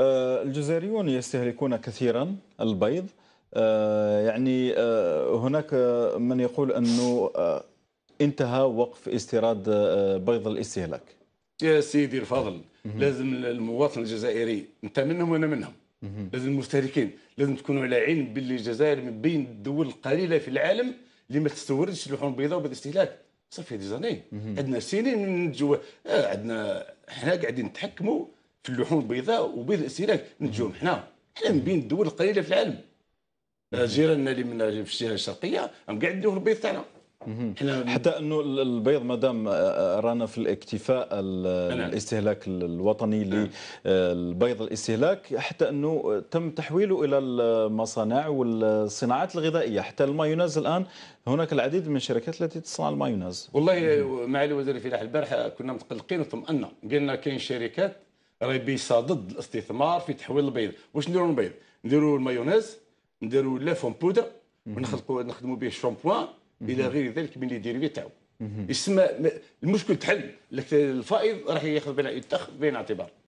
آه، الجزائريون يستهلكون كثيرا البيض آه، يعني آه، هناك من يقول أنه انتهى وقف استيراد بيض الاستهلاك يا سيدي الفاضل لازم المواطن الجزائري انت منهم وانا منهم لازم المستهلكين لازم تكونوا على علم باللي الجزائر من بين الدول القليله في العالم اللي ما تستوردش اللحوم البيضاء وبيض الاستهلاك صافي دي زاني عندنا سنين من الجو عندنا حنا قاعدين نتحكموا في اللحوم البيضاء وبيض الاستهلاك نتجوهم حنا حنا من بين الدول القليله في العالم جيراننا اللي من في الشرقيه هم قاعد يديروا البيض تاعنا حتى انه البيض ما دام آه، آه، رانا في الاكتفاء نعم. الاستهلاك الوطني للبيض نعم. آه، الاستهلاك حتى انه تم تحويله الى المصانع والصناعات الغذائيه حتى المايونيز الان هناك العديد من الشركات التي تصنع المايونيز والله مع الوزير الفلاح البارحه كنا متقلقين وطمئنا قلنا كاين شركات بيسا ضد الاستثمار في تحويل البيض واش نديروا البيض نديروا المايونيز نديروا لافون بودر ونخلقوا نخدموا به الشامبوان الى غير ذلك من لي ديريفي تاعو يسمى المشكل تحل لكن الفائض راح ياخذ بين اعتبار